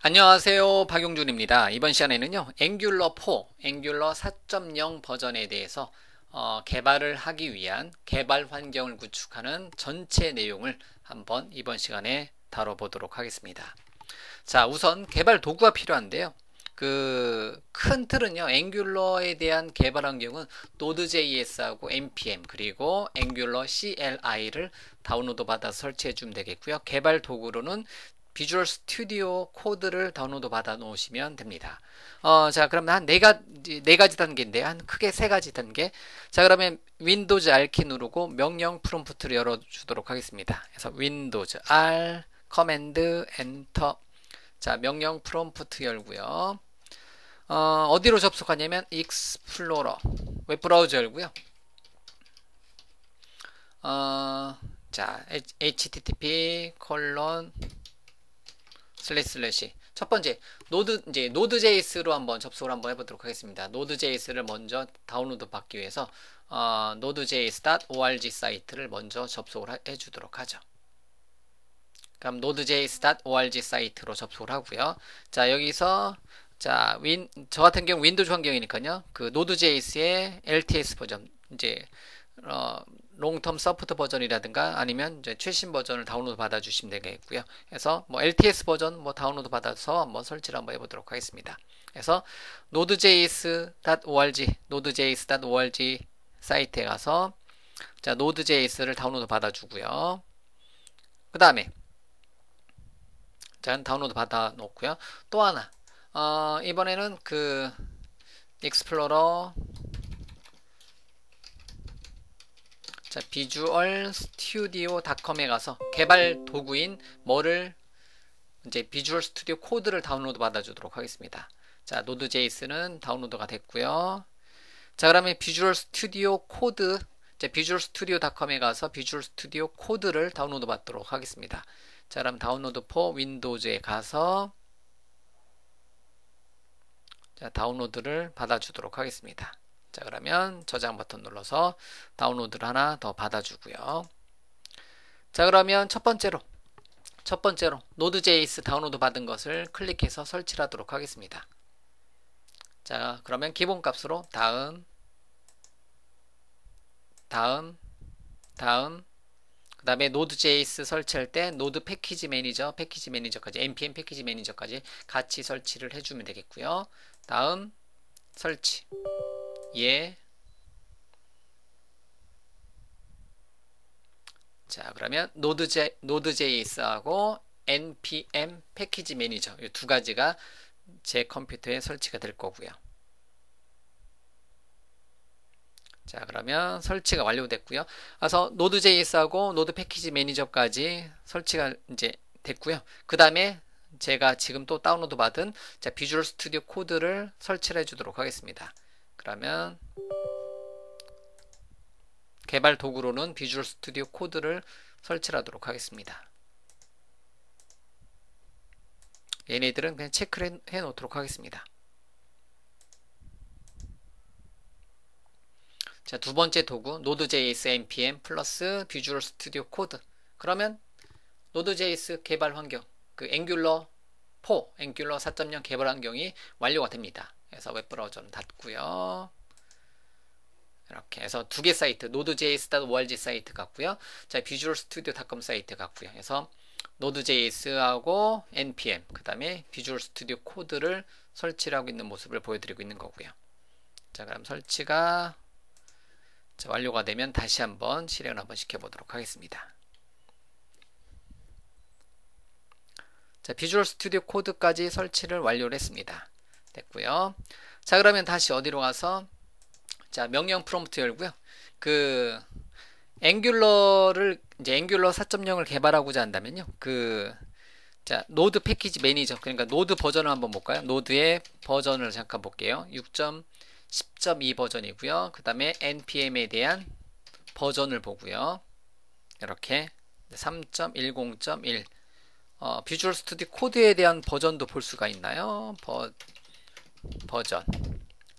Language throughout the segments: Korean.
안녕하세요 박용준입니다 이번 시간에는요 앵귤러 4 앵귤러 4.0 버전에 대해서 어, 개발을 하기 위한 개발 환경을 구축하는 전체 내용을 한번 이번 시간에 다뤄보도록 하겠습니다 자 우선 개발 도구가 필요한데요 그 큰 틀은요 앵귤러에 대한 개발 환경은 노드.js하고 npm 그리고 앵귤러 CLI를 다운로드 받아 설치해 주면 되겠고요 개발 도구로는 비주얼 스튜디오 코드를 다운로드 받아 놓으시면 됩니다. 어, 자, 그러면 한 네가네 네 가지 단계인데, 한 크게 세 가지 단계. 자, 그러면 윈도우즈 R키 누르고 명령 프롬프트를 열어주도록 하겠습니다. 그래서 윈도우즈 R, 커맨드, 엔터. 자, 명령 프롬프트 열고요. 어, 어디로 접속하냐면, 익스플로러. 웹브라우저 열고요. 어, 자, http 콜론 슬래시 슬래시 첫 번째 노드 이제 노드 JS로 한번 접속을 한번 해보도록 하겠습니다. 노드 JS를 먼저 다운로드 받기 위해서 어, 노드 JS.org 사이트를 먼저 접속을 해주도록 하죠. 그럼 노드 JS.org 사이트로 접속을 하고요. 자 여기서 자, 윈, 저 같은 경우 윈도우 환경이니까요. 그 노드 JS의 LTS 버전 이제 어, 롱텀 서포트 버전이라든가 아니면 이제 최신 버전을 다운로드 받아 주시면 되겠고요. 그래서 뭐 LTS 버전 뭐 다운로드 받아서 한번 설치를 한번 해보도록 하겠습니다. 그래서 node.js.org, node.js.org 사이트에 가서 자 node.js를 다운로드 받아주고요. 그 다음에 자 다운로드 받아 놓고요. 또 하나 어, 이번에는 그 익스플로러 자, 비주얼 스튜디오닷컴에 가서 개발 도구인 뭐를 이제 비주얼 스튜디오 코드를 다운로드 받아 주도록 하겠습니다. 자, 노드 제이스는 다운로드가 됐고요. 자, 그러면 비주얼 스튜디오 코드 이제 비주얼 스튜디오닷컴에 가서 비주얼 스튜디오 코드를 다운로드 받도록 하겠습니다. 자, 그럼 다운로드 포 윈도우즈에 가서 자, 다운로드를 받아 주도록 하겠습니다. 자 그러면 저장 버튼 눌러서 다운로드를 하나 더 받아주고요. 자 그러면 첫 번째로 첫 번째로 노드.js 다운로드 받은 것을 클릭해서 설치 하도록 하겠습니다. 자 그러면 기본값으로 다음 다음 다음 그 다음에 노드.js 설치할 때 노드 패키지 매니저 패키지 매니저까지 npm 패키지 매니저까지 같이 설치를 해주면 되겠고요. 다음 설치 예. 자, 그러면 노드제, 노드JS하고 npm 패키지 매니저 이 두 가지가 제 컴퓨터에 설치가 될 거고요. 자 그러면 설치가 완료됐고요. 그래서 노드.js하고 노드 패키지 매니저까지 설치가 이제 됐고요. 그 다음에 제가 지금 또 다운로드 받은 자 비주얼 스튜디오 코드를 설치를 해주도록 하겠습니다. 그러면 개발 도구로는 비주얼 스튜디오 코드를 설치하도록 하겠습니다. 얘네들은 그냥 체크를 해 놓도록 하겠습니다. 자, 두 번째 도구 Node.js npm 플러스 비주얼 스튜디오 코드. 그러면 Node.js 개발 환경, 그 앵귤러 4, 앵귤러 4.0 개발 환경이 완료가 됩니다. 해서 웹브라우저는 닫고요. 이렇게 해서 두 개 사이트 node.js.org 사이트 같고요. 자, visual studio.com 사이트 같고요. 그래서 node.js하고 npm 그다음에 visual studio 코드를 설치하고 있는 모습을 보여드리고 있는 거고요. 자, 그럼 설치가 자, 완료가 되면 다시 한번 실행을 한번 시켜보도록 하겠습니다. 자, 비주얼 스튜디오 코드까지 설치를 완료를 했습니다. 됐고요. 자 그러면 다시 어디로 가서 자 명령 프롬프트 열고요. 그 앵귤러를 이제 앵귤러 4.0을 개발하고자 한다면요. 그 자, 노드 패키지 매니저. 그러니까 노드 버전을 한번 볼까요? 노드의 버전을 잠깐 볼게요. 6.10.2 버전이고요. 그다음에 npm에 대한 버전을 보고요. 이렇게 3.10.1 어, 비주얼 스튜디오 코드에 대한 버전도 볼 수가 있나요? 버, 버전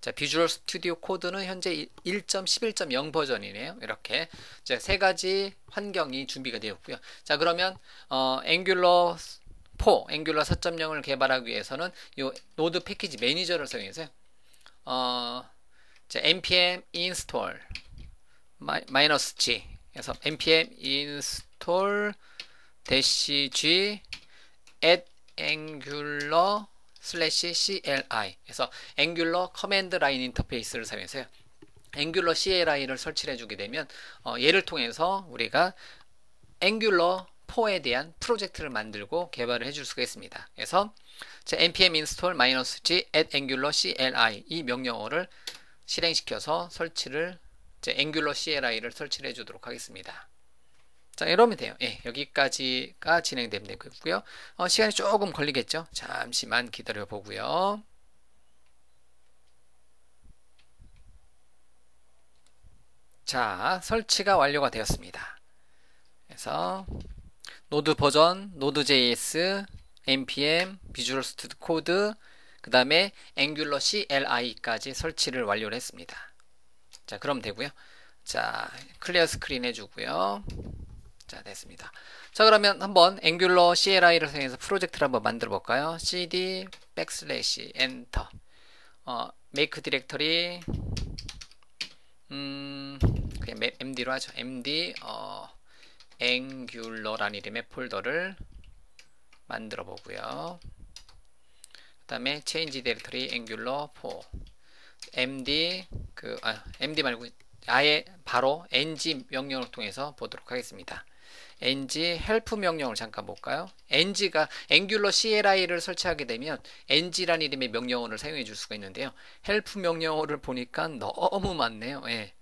자, 비주얼 스튜디오 코드는 현재 1.11.0 버전이네요. 이렇게. 자, 세 가지 환경이 준비가 되었고요. 자, 그러면 어, 앵귤러 4, 앵귤러 4.0을 개발하기 위해서는 이 노드 패키지 매니저를 사용해서 어, 자, npm install 마이너스 g 그래서 npm install d a g at angular 슬래시 CLI 그서 앵귤러 커맨드 라인 인터페이스를 사용해서 앵귤러 CLI를 설치해 주게 되면 어, 얘를 통해서 우리가 앵귤러 4에 대한 프로젝트를 만들고 개발을 해줄 수가 있습니다. 그래서 npm install -g at angular cli 이 명령어를 실행시켜서 설치를 제 angular cli를 설치 해주도록 하겠습니다. 자 이러면 돼요 예, 여기까지가 진행되면 되고요 어, 시간이 조금 걸리겠죠 잠시만 기다려 보고요 자 설치가 완료가 되었습니다 그래서 노드 버전 노드.js npm 비주얼 스튜디오 코드 그 다음에 앵귤러 CLI까지 설치를 완료를 했습니다 자 그럼 되고요 자 클리어 스크린 해주고요 자 됐습니다 자 그러면 한번 앵귤러 CLI를 사해서 프로젝트를 한번 만들어 볼까요 cd 백슬래시 엔터 어, make 디렉터리 음 그냥 md로 하죠 md 어, angular란 이름의 폴더를 만들어 보고요 그 다음에 change directory angular 4 md 그 아, md 말고 아예 바로 ng 명령을 통해서 보도록 하겠습니다 ng 헬프 명령을 잠깐 볼까요? ng가 angular cli를 설치하게 되면 ng란 이름의 명령어를 사용해 줄 수가 있는데요. 헬프 명령어를 보니까 너무 많네요. 예.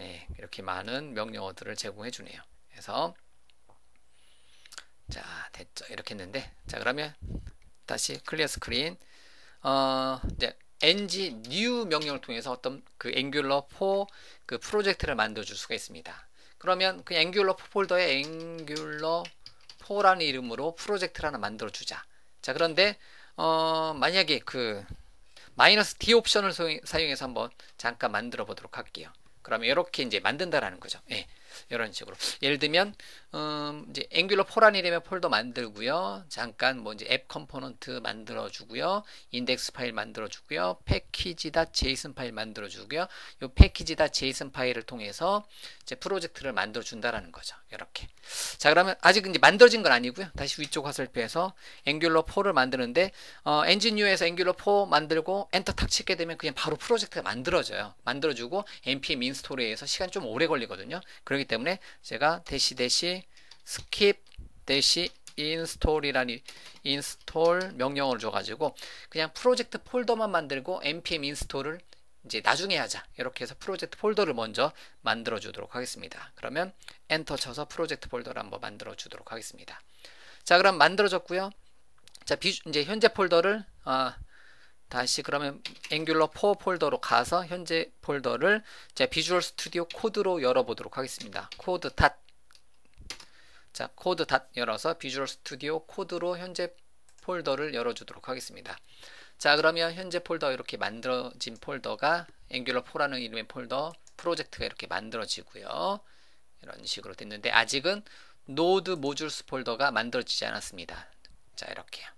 예. 이렇게 많은 명령어들을 제공해 주네요. 그래서 자, 됐죠. 이렇게 했는데 자, 그러면 다시 클리어 스크린 어, 이제 ng new 명령을 통해서 어떤 그 angular 4 그 프로젝트를 만들어 줄 수가 있습니다. 그러면 그 앵귤러 폴더에 앵귤러 4라는 이름으로 프로젝트를 하나 만들어 주자. 자, 그런데 어, 만약에 그 마이너스 D 옵션을 소유, 사용해서 한번 잠깐 만들어 보도록 할게요. 그러면 이렇게 이제 만든다라는 거죠. 예. 이런 식으로 예를 들면 음, 이제 앵귤러 폴란 이름의 폴더 만들고요. 잠깐 뭐 이제 앱 컴포넌트 만들어 주고요. 인덱스 파일 만들어 주고요. 패키지다 제이슨 파일 만들어 주고요. 요패키지다 제이슨 파일을 통해서 이제 프로젝트를 만들어 준다라는 거죠. 이렇게. 자, 그러면 아직 이제 만들어진 건 아니고요. 다시 위쪽 화살표에서 앵귤러 4를 만드는데 어, 엔진뉴에서 앵귤러 4 만들고 엔터 탁 치게 되면 그냥 바로 프로젝트가 만들어져요. 만들어 주고 npm 인스톨에 의해서 시간 좀 오래 걸리거든요. 그러기 거기 때문에 제가 대시 대시 skip 대시 인스톨이라는 인스톨 명령을 줘가지고 그냥 프로젝트 폴더만 만들고 npm 인스톨을 이제 나중에 하자 이렇게 해서 프로젝트 폴더를 먼저 만들어 주도록 하겠습니다 그러면 엔터 쳐서 프로젝트 폴더를 한번 만들어 주도록 하겠습니다 자 그럼 만들어졌고요 자 비주, 이제 현재 폴더를 아, 다시 그러면 앵귤러 4 폴더로 가서 현재 폴더를 자 비주얼 스튜디오 코드로 열어보도록 하겠습니다. 코드 닷. 자 코드 닷 열어서 비주얼 스튜디오 코드로 현재 폴더를 열어주도록 하겠습니다. 자 그러면 현재 폴더 이렇게 만들어진 폴더가 앵귤러 4라는 이름의 폴더 프로젝트가 이렇게 만들어지고요. 이런 식으로 됐는데 아직은 노드 모듈스 폴더가 만들어지지 않았습니다. 자 이렇게요.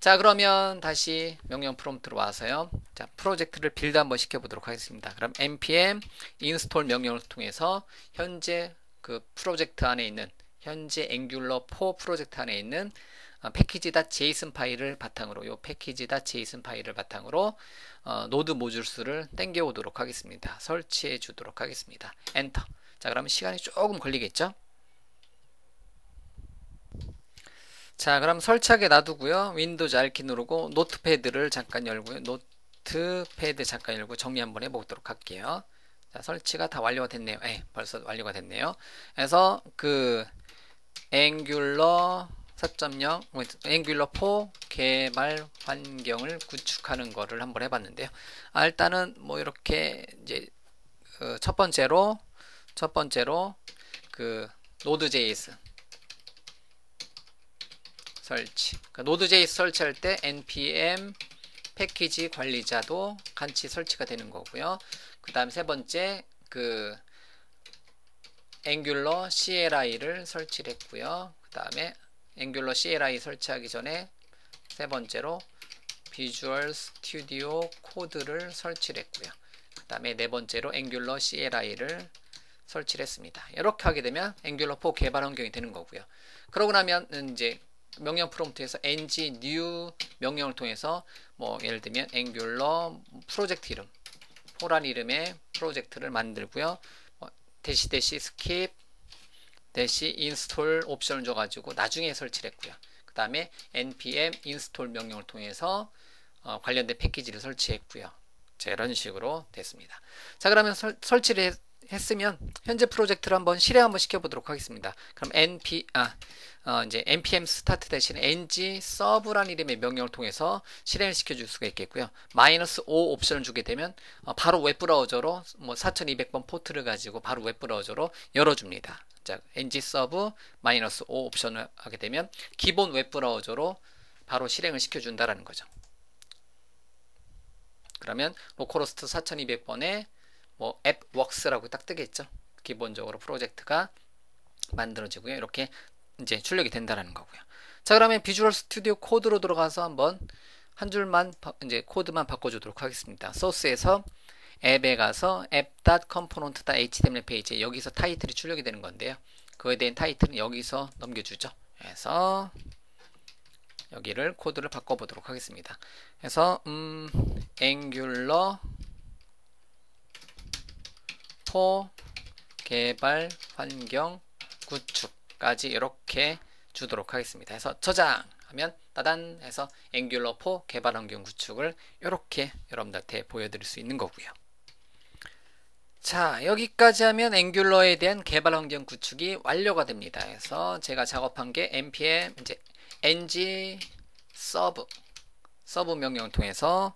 자 그러면 다시 명령 프롬프트로 와서요 자 프로젝트를 빌드 한번 시켜보도록 하겠습니다 그럼 npm install 명령을 통해서 현재 그 프로젝트 안에 있는 현재 앵귤러 4 프로젝트 안에 있는 패키지.json 어, 파일을 바탕으로 요 패키지.json 파일을 바탕으로 어, 노드 모듈수를 땡겨오도록 하겠습니다 설치해 주도록 하겠습니다 엔터 자 그러면 시간이 조금 걸리겠죠 자 그럼 설치하게 놔두고요 윈도우즈 알키 누르고 노트패드를 잠깐 열고요 노트패드 잠깐 열고 정리 한번 해보도록 할게요 자 설치가 다 완료가 됐네요 예 벌써 완료가 됐네요 그래서 그 앵귤러 4.0 뭐, 앵귤러 4 개발 환경을 구축하는 거를 한번 해봤는데요 아, 일단은 뭐 이렇게 이제 그첫 번째로 첫 번째로 그 노드.js 설치 그러니까 노드JS 설치할 때 npm 패키지 관리자도 같이 설치가 되는 거고요 그 다음 세 번째 그 앵귤러 CLI를 설치를 했고요 그 다음에 앵귤러 CLI 설치하기 전에 세 번째로 비주얼 스튜디오 코드를 설치를 했고요 그 다음에 네 번째로 앵귤러 CLI를 설치를 했습니다 이렇게 하게 되면 앵귤러 4 개발 환경이 되는 거고요 그러고 나면 이제 명령 프롬프트에서 ng new 명령을 통해서 뭐 예를 들면 앵귤러 프로젝트 이름 포란 이름의 프로젝트를 만들고요. 뭐 대시 대시 스킵 대시 인스톨 옵션을 줘가지고 나중에 설치를 했고요. 그 다음에 npm 인스톨 명령을 통해서 어, 관련된 패키지를 설치했고요. 자, 이런 식으로 됐습니다. 자 그러면 설, 설치를 했, 으면 현재 프로젝트를 한번 실행 한번 시켜보도록 하겠습니다. 그럼 np 아 어, 이제 npm start 대신 ng s e r v e 라 이름의 명령을 통해서 실행을 시켜줄 수가 있겠고요. 마이너스 5 옵션을 주게 되면 어, 바로 웹 브라우저로 뭐 4200번 포트를 가지고 바로 웹 브라우저로 열어줍니다. 자, ng serve 마이너스 5 옵션을 하게 되면 기본 웹 브라우저로 바로 실행을 시켜준다라는 거죠. 그러면 로컬호스트 4200번에 뭐 앱웍스라고 딱 뜨겠죠. 기본적으로 프로젝트가 만들어지고요. 이렇게 이제 출력이 된다라는 거고요. 자 그러면 비주얼 스튜디오 코드로 들어가서 한번 한 줄만 이제 코드만 바꿔주도록 하겠습니다. 소스에서 앱에 가서 app.component.html 페이지에 여기서 타이틀이 출력이 되는 건데요. 그에 대한 타이틀은 여기서 넘겨주죠. 그래서 여기를 코드를 바꿔보도록 하겠습니다. 그래서 음, 앵귤러 포 개발 환경 구축 까지 이렇게 주도록 하겠습니다. 해서 저장 하면 따단 해서 앵귤러 4 개발 환경 구축을 이렇게 여러분들한테 보여드릴 수 있는 거고요. 자 여기까지 하면 앵귤러에 대한 개발 환경 구축이 완료가 됩니다. 그래서 제가 작업한 게 npm 이제 ng 서브 서브 명령을 통해서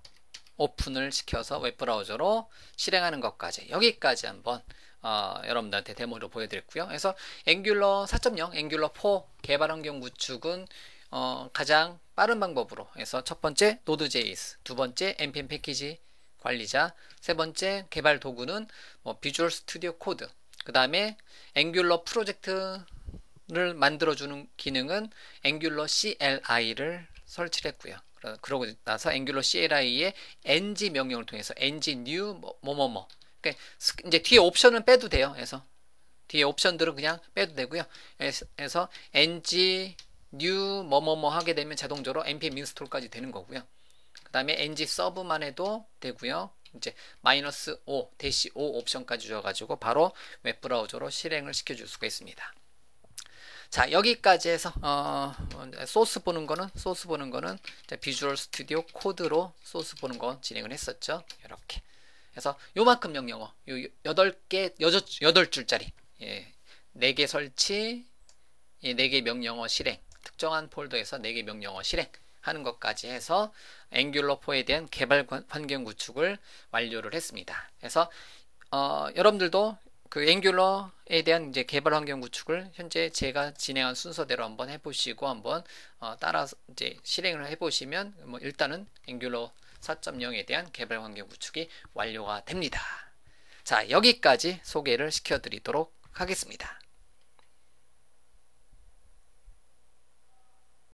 오픈을 시켜서 웹브라우저로 실행하는 것까지 여기까지 한번 어, 여러분들한테 데모로 보여드렸고요. 그래서 앵귤러 4.0, 앵귤러 4 개발 환경 구축은 어, 가장 빠른 방법으로 해서 첫 번째 노드.js, 두 번째 npm 패키지 관리자, 세 번째 개발 도구는 뭐 비주얼 스튜디오 코드, 그 다음에 앵귤러 프로젝트를 만들어주는 기능은 앵귤러 CLI를 설치를 했고요. 그러고 나서 앵귤러 CLI의 ng 명령을 통해서 ng new 뭐, 뭐뭐뭐 그러니까 이제 뒤에 옵션은 빼도 돼요. 그래서 뒤에 옵션들은 그냥 빼도 되고요. 그래서 ng new 뭐뭐뭐 하게 되면 자동적으로 npm install까지 되는 거고요. 그 다음에 ng 서브만 해도 되고요. 이제 마이너스 5, 대시 5 옵션까지 줘가지고 바로 웹브라우저로 실행을 시켜줄 수가 있습니다. 자 여기까지 해서 어, 소스 보는 거는 소스 보는 거는 비주얼 스튜디오 코드로 소스 보는 거 진행을 했었죠. 이렇게. 그래서 요만큼 영영어 요 8개 8줄짜리 예. 4개 설치 예, 4개 명령어 실행 특정한 폴더에서 4개 명령어 실행 하는 것까지 해서 앵귤러4에 대한 개발 환경 구축을 완료를 했습니다. 그래서 어, 여러분들도 그 앵귤러에 대한 이제 개발 환경 구축을 현재 제가 진행한 순서대로 한번 해보시고 한번 어, 따라 이제 실행을 해보시면 뭐 일단은 앵귤러 4.0에 대한 개발 환경 구축이 완료가 됩니다. 자, 여기까지 소개를 시켜드리도록 하겠습니다.